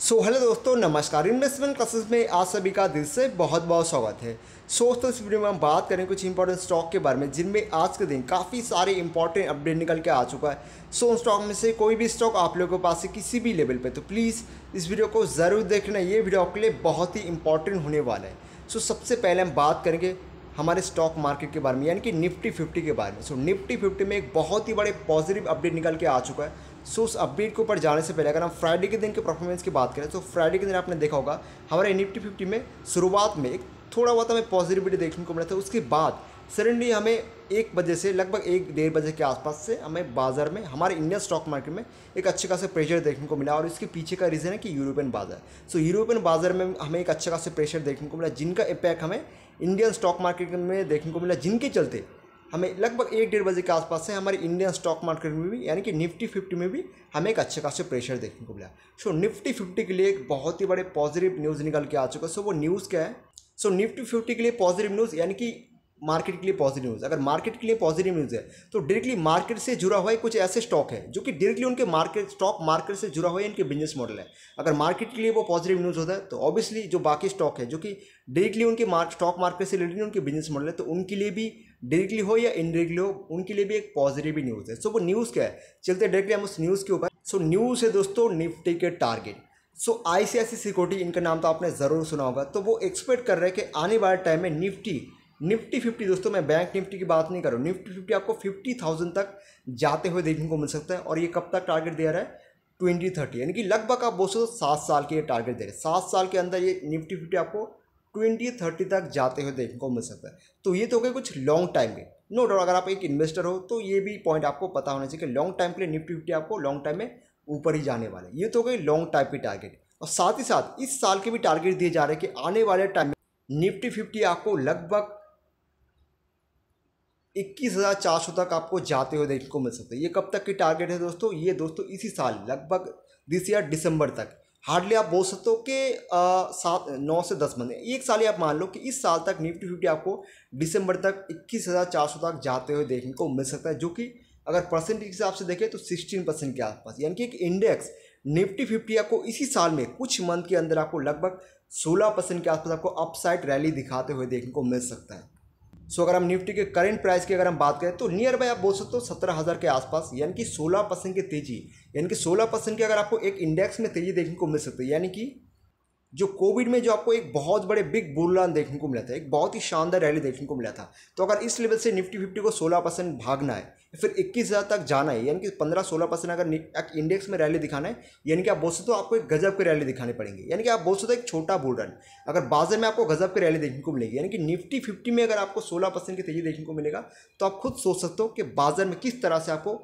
so hello दोस्तों नमस्कार investment classes में आप सभी का दिल से बहुत बहुत स्वागत है सो दोस्तों इस वीडियो में हम बात करें कुछ इंपॉर्टेंट स्टॉक के बारे में जिनमें आज के दिन काफ़ी सारे इंपॉर्टेंट अपडेट निकल के आ चुका है सो so, उन स्टॉक में से कोई भी स्टॉक आप लोगों के पास है किसी भी लेवल पर तो प्लीज़ इस वीडियो को ज़रूर देखना ये वीडियो आपके लिए बहुत ही इंपॉर्टेंट होने वाला है सो so, सबसे पहले हम बात करेंगे हमारे स्टॉक मार्केट के बारे में यानी कि निफ्टी फिफ्टी के बारे में सो so, निफ्टी फिफ्टी में एक बहुत ही बड़े पॉजिटिव अपडेट निकल के आ चुका है सो उस अपडेट के ऊपर जाने से पहले अगर हम फ्राइडे के दिन के परफॉर्मेंस की बात करें तो फ्राइडे के दिन आपने देखा होगा हमारे निफ्टी फिफ्टी में शुरुआत में एक थोड़ा बहुत हमें पॉजिटिविटी देखने को मिला था उसके बाद सडनली हमें एक बजे से लगभग एक डेढ़ बजे के आसपास से हमें बाजार में हमारे इंडियन स्टॉक मार्केट में एक अच्छे खासा प्रेशर देखने को मिला और इसके पीछे का रीज़न है कि यूरोपियन बाजार सो यूरोपियन बाजार में हमें एक अच्छे खासा प्रेशर देखने को मिला जिनका इम्पैक्ट हमें इंडियन स्टॉक मार्केट में देखने को मिला जिनके चलते हमें लगभग एक डेढ़ बजे के आसपास से हमारे इंडियन स्टॉक मार्केट में भी यानी कि निफ्टी फिफ्टी में भी हमें एक अच्छे खासे प्रेशर देखने को मिला सो so, निफ्टी फिफ्टी के लिए एक बहुत ही बड़े पॉजिटिव न्यूज़ निकल के आ चुका है so, सो वो न्यूज़ क्या है सो so, निफ्टी फिफ्टी के लिए पॉजिटिव न्यूज़ यानी कि मार्केट के लिए पॉजिटिव न्यूज़ अगर मार्केट के लिए पॉजिटिव न्यूज़ है तो डायरेक्टली मार्केट से जुड़ा हुआ कुछ ऐसे स्टॉक है जो कि डायरेक्टली उनके मार्केट स्टॉक मार्केट से जुड़ा हुआ है इनके बिजनेस मॉडल है अगर मार्केट के लिए वो पॉजिटिव न्यूज़ होता है तो ऑब्वियसली जो बाकी स्टॉक है जो कि डायरेक्टली उनके स्टॉक मार्केट से रिलेटेड उनके बिजनेस मॉडल है तो उनके लिए भी डायरेक्टली हो या इनडायरेक्टली हो उनके लिए भी एक पॉजिटिव ही न्यूज़ है सो so, वो न्यूज़ क्या है चलते डायरेक्टली हम उस न्यूज़ के ऊपर सो so, न्यूज़ है दोस्तों निफ्टी के टारगेट सो आई सी आई सिक्योरिटी इनका नाम तो आपने ज़रूर सुना होगा तो वो एक्सपेक्ट कर रहे हैं कि आने वाले टाइम में निफ्टी निफ्टी फिफ्टी दोस्तों मैं बैंक निफ्टी की बात नहीं कर रहा हूँ निफ्टी फिफ्टी आपको फिफ्टी थाउजेंड तक जाते हुए देखने को मिल सकता है और ये कब तक टारगेट दे रहा है ट्वेंटी थर्टी यानी कि लगभग आप बोल सकते सात साल के ये टारगेट दे रहे हैं सात साल के अंदर ये निफ्टी फिफ्टी आपको ट्वेंटी थर्टी तक जाते हुए देखने को मिल सकता है तो ये तो हो गए कुछ लॉन्ग टाइम के नो डाउट अगर आप एक इन्वेस्टर हो तो ये भी पॉइंट आपको पता होना चाहिए कि लॉन्ग टाइम के लिए निफ्टी फिफ्टी आपको लॉन्ग टाइम में ऊपर ही जाने वाले ये तो हो गए लॉन्ग टाइम के टारगेट और साथ ही साथ इस साल के भी टारगेट दिए जा रहे हैं कि आने वाले टाइम में निफ्टी फिफ्टी आपको लगभग इक्कीस हज़ार चार सौ तक आपको जाते हुए देखने को मिल सकते हैं ये कब तक की टारगेट है दोस्तों ये दोस्तों इसी साल लगभग दिस ईयर दिसंबर तक हार्डली आप बोल सकते हो कि सात नौ से दस बंदे एक साल ही आप मान लो कि इस साल तक निफ्टी फिफ्टी आपको दिसंबर तक इक्कीस हज़ार चार सौ तक जाते हुए देखने को मिल सकता है जो कि अगर परसेंटेज के हिसाब से देखें तो सिक्सटीन परसेंट के आसपास यानी कि एक इंडेक्स निफ्टी फिफ्टी आपको इसी साल में कुछ मंथ के अंदर आपको लगभग सोलह परसेंट के आसपास आपको अपसाइड रैली दिखाते हुए देखने को मिल सकता है सो अगर हम निफ्टी के करंट प्राइस की अगर हम बात करें तो नियर बाय आप बोल सकते हो सत्रह हज़ार के आसपास यानी कि सोलह परसेंट की तेजी यानी कि सोलह परसेंट की अगर आपको एक इंडेक्स में तेजी देखने को मिल सकती है यानी कि जो कोविड में जो आपको एक बहुत बड़े बिग बुलरान देखने को मिला था एक बहुत ही शानदार रैली देखने को मिला था तो अगर इस लेवल से निफ्टी फिफ्टी को सोलह परसेंट भागना है फिर इक्कीस हज़ार तक जाना है यानी कि पंद्रह सोलह परसेंट अगर एक इंडेक्स में रैली दिखाना है यानी कि आप बोल सकते हो आपको एक गजब की रैली दिखानी पड़ेंगे यानी कि आप बोल सकते हो एक छोटा बुल रन अगर बाजार में आपको गजब की रैली देखने को मिलेगी यानी कि निफ्टी फिफ्टी में अगर आपको सोलह परसेंट की तेजी देखने को मिलेगा तो आप खुद सोच सकते हो कि बाजार में किस तरह से आपको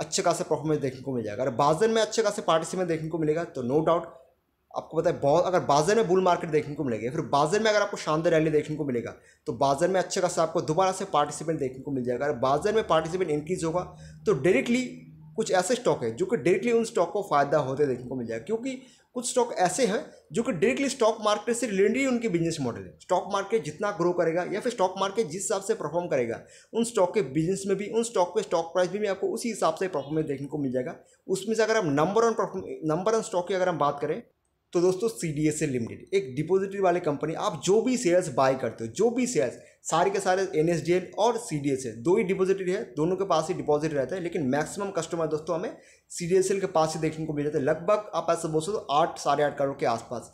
अच्छे खासा परफॉर्मेंस देखने को मिल जाएगा अगर बाजार में अच्छे खासे पार्टिसिपेंट देखने को मिलेगा तो नो डाउट आपको पता है बहुत अगर बाजार में बुल मार्केट देखने को मिलेगी फिर बाजार में अगर आपको शानदार रैली देखने को मिलेगा तो बाजार में अच्छे खासा आपको दोबारा से पार्टिसिपेंट देखने को मिल जाएगा अगर बाजार में पार्टिसिपेंट इंक्रीज होगा तो डायरेक्टली कुछ ऐसे स्टॉक है जो कि डायरेक्टली उन स्टॉक को फायदा होते देखने को मिल जाएगा क्योंकि कुछ स्टॉक ऐसे हैं जो कि डायरेक्टली स्टॉक मार्केट से रिलेटेड ही उनके बिजनेस मॉडल है स्टॉक मार्केट जितना ग्रो करेगा या फिर स्टॉक मार्केट जिस हिसाब से परफॉर्म करेगा उन स्टॉक के बिजनेस में भी उन स्टॉक के स्टॉक प्राइस भी आपको उसी हिसाब से परफॉर्मेंस देखने को मिल जाएगा उसमें से अगर हम number one perform number one stock की अगर हम बात करें तो दोस्तों C D S A limited एक डिपोजिटरी वाले कंपनी आप जो भी शेयर्स बाय करते हो जो भी शेयर्स सारे के सारे एन एस डी एल और सी डी एस एल दो ही डिपोजिटरी है दोनों के पास ही डिपॉजिट रहता है लेकिन मैक्सिमम कस्टमर दोस्तों हमें सी डी एस एल के पास ही देखने को मिल जाता है लगभग आप ऐसे बोल सकते हो आठ साढ़े आठ करोड़ के आसपास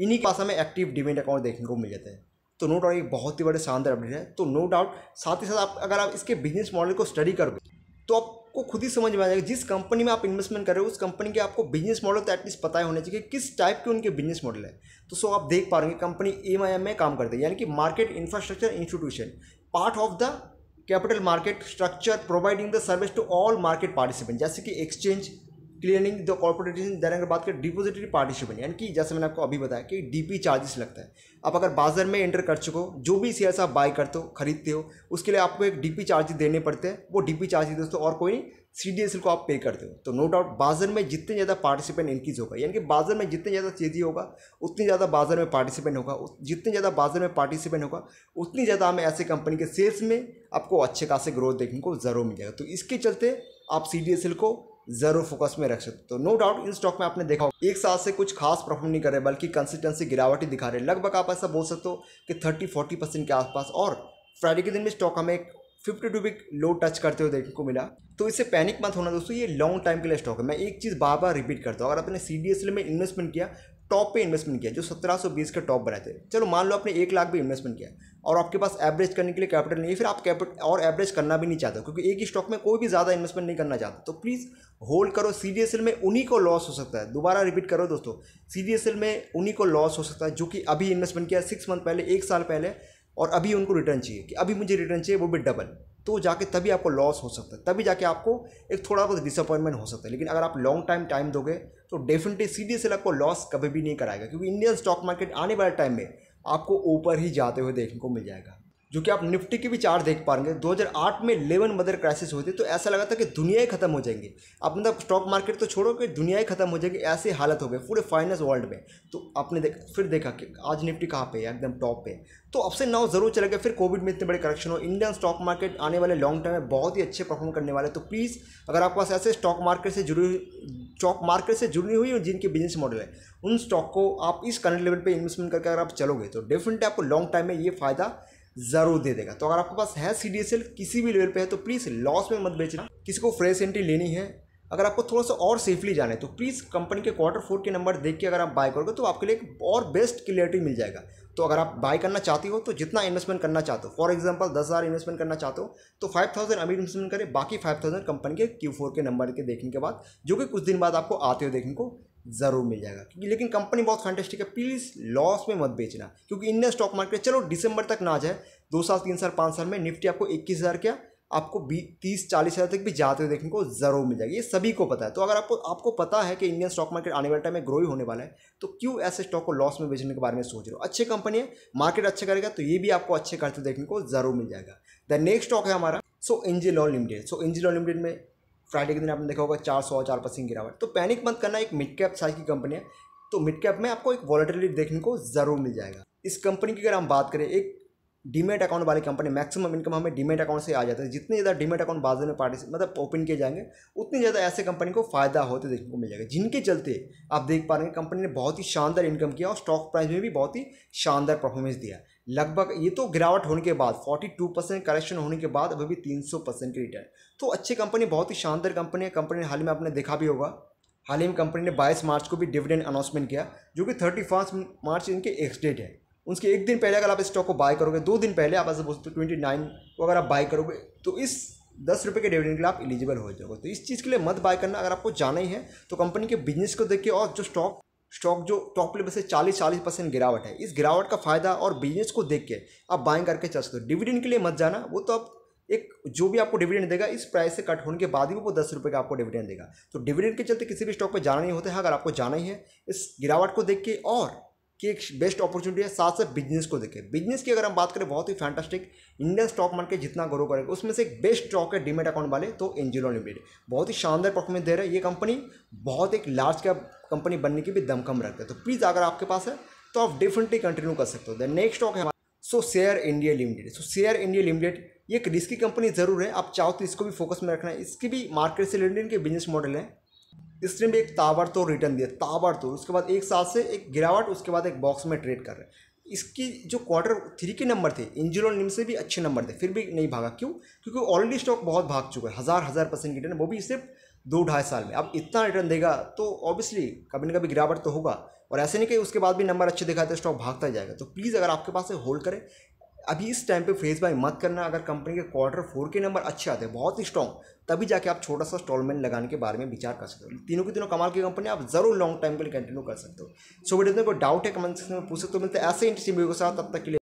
इन्हीं के पास हमें एक्टिव डिमेंट अकाउंट देखने को मिल जाता है तो नो डाउट एक बहुत ही बड़े शानदार अपडेट है तो नो डाउट साथ ही साथ आप अगर आप इसके बिजनेस मॉडल को स्टडी करोगे तो आप आपको खुद ही समझ में आ जाएगा जिस कंपनी में आप इन्वेस्टमेंट कर रहे हो उस कंपनी के आपको बिजनेस मॉडल तो एटलीस्ट पता ही होना चाहिए कि किस टाइप के उनके बिजनेस मॉडल है तो सो आप देख पा रहे कंपनी एम आई एम में काम करते हैं यानी कि market infrastructure institution part of the capital market structure providing the service to all market participant जैसे कि exchange clearing the corporation then अगर बात करें डिपोजिटरी पार्टिसिपेंट यानी कि जैसे मैंने आपको अभी बताया कि डीपी चार्जेस लगता है आप अगर बाजार में एंटर कर चुके हो जो भी शेयर आप बाय करते हो खरीदते हो उसके लिए आपको एक डीपी चार्जेस देने पड़ते हैं वो डीपी चार्जेस दोस्तों और कोई नहीं सी को आप पे करते हो तो नो डाउट बाजार में जितने ज़्यादा पार्टिसिपेंट इंक्रीज होगा यानी कि बाजार में जितने ज़्यादा तेज़ी होगा उतनी ज़्यादा बाजार में पार्टिसिपेंट होगा जितने ज़्यादा बाजार में पार्टिसिपेंट होगा उतनी ज़्यादा हमें ऐसे कंपनी के शेयर्स में आपको अच्छे खासे ग्रोथ देखने को ज़रूर मिलेगा तो इसके चलते आप सी को जरूर फोकस में रख सकते हो नो डाउट इन स्टॉक में आपने देखा होगा एक साल से कुछ खास परफॉर्म नहीं कर रहे बल्कि कंसिस्टेंसी गिरावट ही दिखा रहे लगभग आप ऐसा बोल सकते हो कि थर्टी फोर्टी परसेंट के आसपास और फ्राइडे के दिन में स्टॉक हमें एक फिफ्टी टू बिक लो टच करते हुए देखने को मिला तो इससे पैनिक मत होना दोस्तों ये लॉन्ग टाइम के लिए स्टॉक है मैं एक चीज़ बार बार रिपीट करता हूँ अगर आपने सी डी एस में इन्वेस्टमेंट किया टॉप पे इन्वेस्टमेंट किया जो 1720 के टॉप बनाए थे चलो मान लो आपने एक लाख भी इन्वेस्टमेंट किया और आपके पास एवरेज करने के लिए कैपिटल नहीं है फिर आप कैपिटल और एवरेज करना भी नहीं चाहते क्योंकि एक ही स्टॉक में कोई भी ज़्यादा इन्वेस्टमेंट नहीं करना चाहता तो प्लीज़ होल्ड करो सी में उन्हीं को लॉस हो सकता है दोबारा रिपीट करो दोस्तों सी में उन्हीं को लॉस हो सकता है जो कि अभी इन्वेस्टमेंट किया सिक्स मंथ पहले एक साल पहले और अभी उनको रिटर्न चाहिए कि अभी मुझे रिटर्न चाहिए वो भी डबल तो जाके तभी आपको लॉस हो सकता है तभी जाके आपको एक थोड़ा बहुत डिसअपॉइंटमेंट हो सकता है लेकिन अगर आप लॉन्ग टाइम टाइम दोगे तो डेफिनेटली सीधे से आपको लॉस कभी भी नहीं कराएगा क्योंकि इंडियन स्टॉक मार्केट आने वाले टाइम में आपको ऊपर ही जाते हुए देखने को मिल जाएगा जो कि आप निफ्टी के भी चार्ट देख पाएंगे 2008 में लेवन मदर क्राइसिस हुई थी तो ऐसा लगा था कि दुनिया ही खत्म हो जाएंगे आप मतलब स्टॉक मार्केट तो छोड़ो कि दुनिया ही खत्म हो जाएगी ऐसी हालत हो गई पूरे फाइनेंस वर्ल्ड में तो आपने देख फिर देखा कि आज निफ्टी कहाँ पे है एकदम टॉप पे तो अब से नाव जरूर चले गए फिर कोविड में इतने बड़े करेक्शन हो इंडियन स्टॉक मार्केट आने वाले लॉन्ग टर्म में बहुत ही अच्छे परफॉर्म करने वाले तो प्लीज़ अगर आपके पास ऐसे स्टॉक मार्केट से जुड़ी स्टॉक मार्केट से जुड़ी हुई और जिनके बिजनेस मॉडल है उन स्टॉक को आप इस करंट लेवल पर इन्वेस्टमेंट करके अगर आप चलोगे तो डेफिनेटली आपको लॉन्ग टाइम में ये फायदा ज़रूर दे देगा तो अगर आपके पास है सी किसी भी लेवल पे है तो प्लीज़ लॉस में मत बेचना किसी को फ्रेश एंट्री लेनी है अगर आपको थोड़ा सा और सेफली जाना है तो प्लीज़ कंपनी के क्वार्टर फोर के नंबर देख के अगर आप बाय करोगे तो आपके लिए एक और बेस्ट क्लियरिटी मिल जाएगा तो अगर आप बाय करना चाहती हो तो जितना इन्वेस्टमेंट करना चाहते हो फॉर एग्जाम्पल दस हज़ार इन्वेस्टमेंट करना चाहते हो तो फाइव थाउजेंड तो अभी इन्वेस्टमेंट करें बाकी फाइव थाउजेंड कंपनी के क्यू फोर के नंबर के देखने के बाद जो कि कुछ दिन बाद आपको आते हो देखने को ज़रूर मिल जाएगा क्योंकि लेकिन कंपनी बहुत फैंटेस्टिक है प्लीज़ लॉस में मत बेचना क्योंकि इंडियन स्टॉक मार्केट चलो दिसंबर तक ना जाए दो साल तीन साल पाँच साल में निफ्टी आपको इक्कीस हज़ार क्या आपको बीस तीस चालीस हज़ार तक भी जाते हुए देखने को ज़रूर मिल जाएगी ये सभी को पता है तो अगर आपको आपको पता है कि इंडियन स्टॉक मार्केट आने वाले टाइम में ग्रो ही होने वाला है तो क्यों ऐसे स्टॉक को लॉस में बेचने के बारे में सोच रहे हो अच्छी कंपनी है मार्केट अच्छा करेगा तो ये भी आपको अच्छे करते देखने को ज़रूर मिल जाएगा द नेक्स्ट स्टॉक है हमारा so Angel One limited so Angel One limited में फ्राइडे के दिन आपने देखा होगा चार सौ चार परसेंट गिरावट तो पैनिक मत करना एक मिड कैप साइज की कंपनी है तो मिड कैप में आपको एक वॉलेटिलिटी देखने को ज़रूर मिल जाएगा इस कंपनी की अगर हम बात करें एक डीमेट अकाउंट वाली कंपनी मैक्सिमम इनकम हमें डीमेट अकाउंट से आ जाता है जितने ज़्यादा डीमेट अकाउंट बाजार में पार्टी मतलब ओपन किए जाएंगे उतनी ज़्यादा ऐसे कंपनी को फायदा होते देखने को मिल जाएगा जिनके चलते आप देख पा रहे हैं कंपनी ने बहुत ही शानदार इनकम किया और स्टॉक प्राइस में भी बहुत ही शानदार परफॉर्मेंस दिया लगभग ये तो गिरावट होने के बाद 42 परसेंट करेक्शन होने के बाद अभी भी 300 परसेंट की रिटर्न तो अच्छी कंपनी बहुत ही शानदार कंपनी है कंपनी हाल ही में आपने देखा भी होगा हाल ही में कंपनी ने बाईस मार्च को भी डिविडेंड अनाउंसमेंट किया जो कि थर्टी मार्च इनके एक्स डेट है उसके एक दिन पहले अगर आप स्टॉक को बाय करोगे दो दिन पहले आप ऐसे बोलते ट्वेंटी नाइन को अगर आप बाय करोगे तो इस दस रुपये के डिविडेंड के लिए आप एलिजिबल हो जाओगे तो इस चीज़ के लिए मत बाय करना अगर आपको जाना ही है तो कंपनी के बिजनेस को देखिए और जो स्टॉक स्टॉक जो टॉप लेवल से 40 40 परसेंट गिरावट है इस गिरावट का फायदा और बिजनेस को देख के आप बाइंग करके चल सकते हो डिविडेंड के लिए मत जाना वो तो आप एक जो भी आपको डिविडेंड देगा इस प्राइस से कट होने के बाद ही वो दस रुपये का आपको डिविडेंड देगा तो डिविडेंड के चलते किसी भी स्टॉक पर जाना नहीं होता है अगर आपको जाना ही है इस गिरावट को देख के और कि एक बेस्ट अपॉर्चुनिटी है साथ साथ बिजनेस को देखें बिजनेस की अगर हम बात करें बहुत ही फैंटास्टिक इंडियन स्टॉक मार्केट जितना ग्रो करेगा उसमें से एक बेस्ट स्टॉक है डीमेट अकाउंट वाले तो एंजिलो लिमिटेड बहुत ही शानदार परफॉर्मेंस दे रहा है ये कंपनी बहुत एक लार्ज कैप कंपनी बनने की भी दमखम रखते हैं तो प्लीज़ अगर आपके पास है तो आप डेफिनेटली कंटिन्यू कर सकते हो दैन नेक्स्ट स्टॉक है so share India limited so share India limited ये एक रिस्की कंपनी ज़रूर है आप चाहो तो इसको भी फोकस में रखना है इसकी भी मार्केट से रिलेटेड के बिजनेस मॉडल है इसने भी एक ताबड़तोड़ रिटर्न दिया ताबड़तोड़ उसके बाद एक साल से एक गिरावट उसके बाद एक बॉक्स में ट्रेड कर रहे हैं इसकी जो क्वार्टर थ्री के नंबर थे इंजुलो निम से भी अच्छे नंबर थे फिर भी नहीं भागा क्यों क्योंकि ऑलरेडी स्टॉक बहुत भाग चुका है हज़ार हज़ार परसेंट रिटर्न वो भी सिर्फ दो ढाई साल में अब इतना रिटर्न देगा तो ऑब्वियसली कभी ना कभी गिरावट तो होगा और ऐसे नहीं कि उसके बाद भी नंबर अच्छे दिखाते स्टॉक भागता जाएगा तो प्लीज़ अगर आपके पास होल्ड करें अभी इस टाइम पे फेस बाय मत करना अगर कंपनी के क्वार्टर फोर के नंबर अच्छे आते हैं बहुत ही स्ट्रॉन्ग तभी जाके आप छोटा सा स्टॉलमेंट लगाने के बारे में विचार कर सकते हो तीनों की तीनों कमाल की कंपनी आप जरूर लॉन्ग टाइम के लिए कंटिन्यू कर सकते हो सो वीडियो में कोई डाउट है कमेंट सेक्शन में पूछ सकते हो मिलते ऐसे इंटरेस्टिंग वीडियो के साथ तब तक के लिए